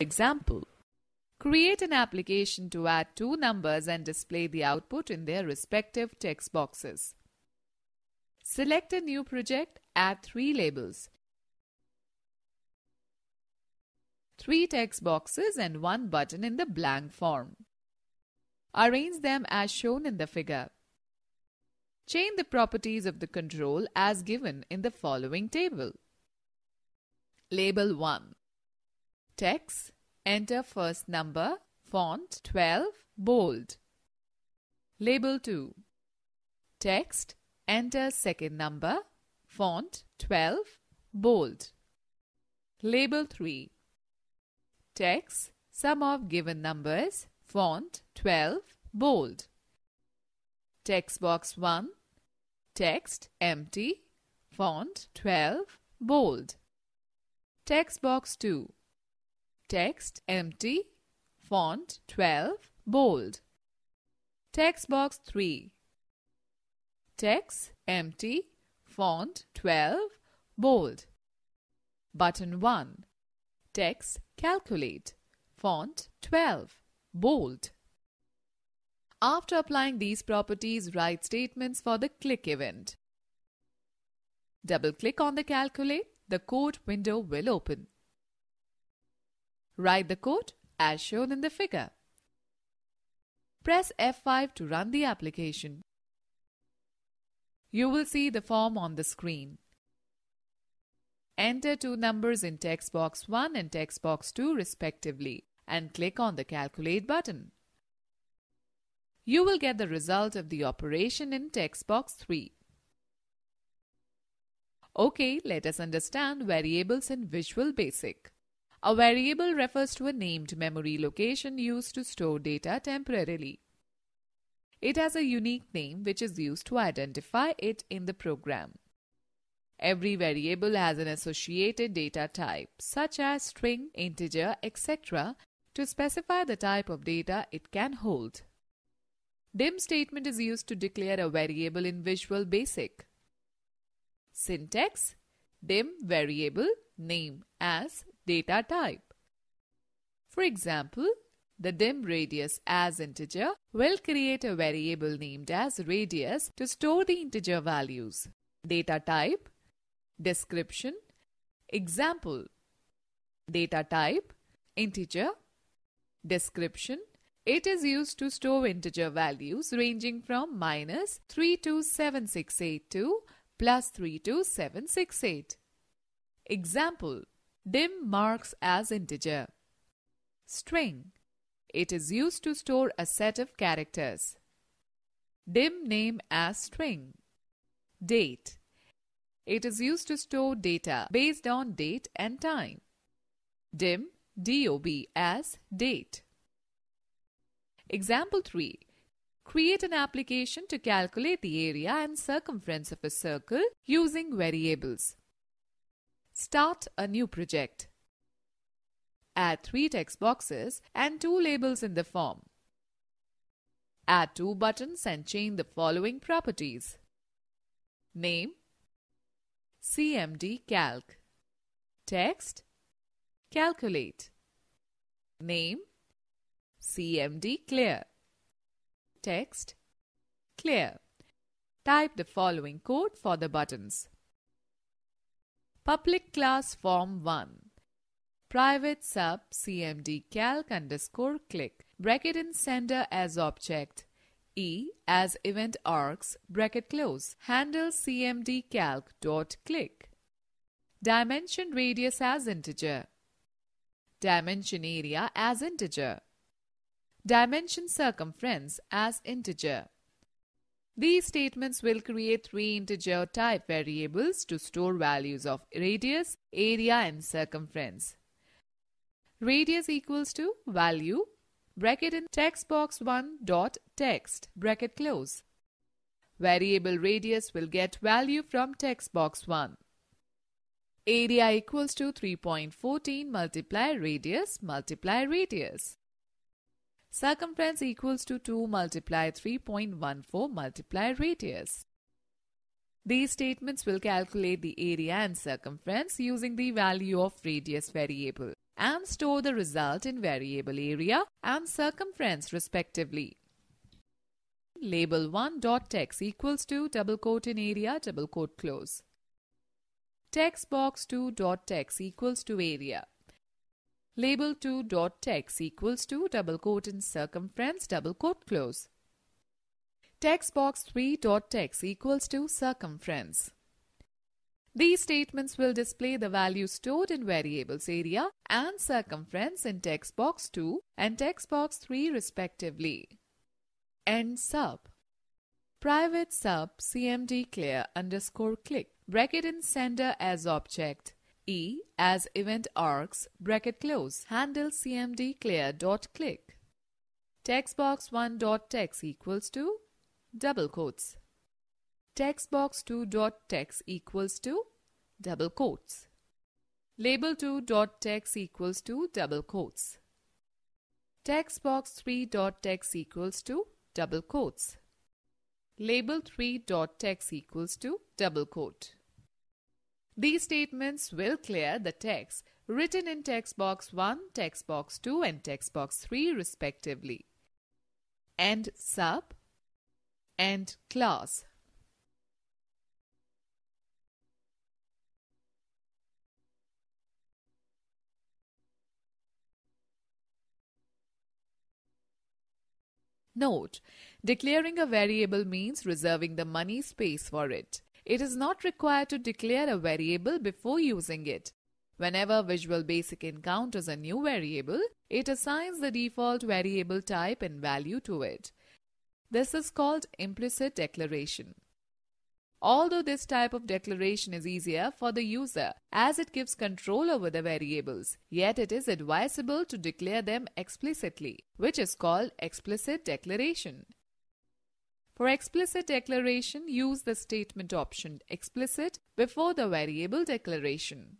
Example Create an application to add two numbers and display the output in their respective text boxes. Select a new project, add three labels, three text boxes and one button in the blank form. Arrange them as shown in the figure. Change the properties of the control as given in the following table. Label 1 text, enter first number, font 12, bold. Label 2 Text, enter second number, font 12, bold. Label 3 Text, sum of given numbers, font 12, bold. Text box 1 Text, empty, font 12, bold. Text box 2 text empty, font 12, bold. Text box 3. Text empty, font 12, bold. Button 1. Text calculate, font 12, bold. After applying these properties, write statements for the click event. Double click on the calculate, the code window will open. Write the code as shown in the figure. Press F5 to run the application. You will see the form on the screen. Enter two numbers in text box 1 and text box 2 respectively and click on the Calculate button. You will get the result of the operation in text box 3. Okay, let us understand variables in Visual Basic. A variable refers to a named memory location used to store data temporarily. It has a unique name which is used to identify it in the program. Every variable has an associated data type, such as string, integer, etc., to specify the type of data it can hold. DIM statement is used to declare a variable in Visual Basic. Syntax DIM variable name as data type. For example, the dim radius as integer will create a variable named as radius to store the integer values, data type, description, example, data type, integer, description. It is used to store integer values ranging from minus 327682 plus 32768. Example dim marks as integer. String. It is used to store a set of characters. Dim name as string. Date. It is used to store data based on date and time. Dim DOB as date. Example 3. Create an application to calculate the area and circumference of a circle using variables. Start a new project. Add three text boxes and two labels in the form. Add two buttons and change the following properties. Name CMD Calc Text Calculate Name CMD Clear Text Clear Type the following code for the buttons. Public Class Form 1 Private Sub CMD Calc underscore click bracket in sender as object E as event arcs bracket close handle CMD Calc dot click Dimension radius as integer Dimension area as integer Dimension circumference as integer these statements will create three integer type variables to store values of radius, area and circumference. Radius equals to value bracket in text box 1 dot text bracket close. Variable radius will get value from text box 1. Area equals to 3.14 multiply radius multiply radius. Circumference equals to 2 multiply 3.14 multiply radius. These statements will calculate the area and circumference using the value of radius variable and store the result in variable area and circumference respectively. Label 1 dot text equals to double quote in area double quote close. Text box 2 dot text equals to area label 2 dot text equals to double quote in circumference double quote close. Text box 3 dot text equals to circumference. These statements will display the value stored in variables area and circumference in text box 2 and text box 3 respectively. End sub. Private sub cmd clear underscore click bracket in sender as object E as event arcs bracket close handle cmd clear dot click text box 1 dot text equals to double quotes text box 2 dot text equals to double quotes label 2 dot text equals to double quotes text box 3 dot text equals to double quotes label 3 dot text equals to double quote these statements will clear the text written in text box 1, text box 2 and text box 3 respectively End sub End class. Note, declaring a variable means reserving the money space for it. It is not required to declare a variable before using it. Whenever Visual Basic encounters a new variable, it assigns the default variable type and value to it. This is called implicit declaration. Although this type of declaration is easier for the user as it gives control over the variables, yet it is advisable to declare them explicitly, which is called explicit declaration. For explicit declaration, use the statement option explicit before the variable declaration.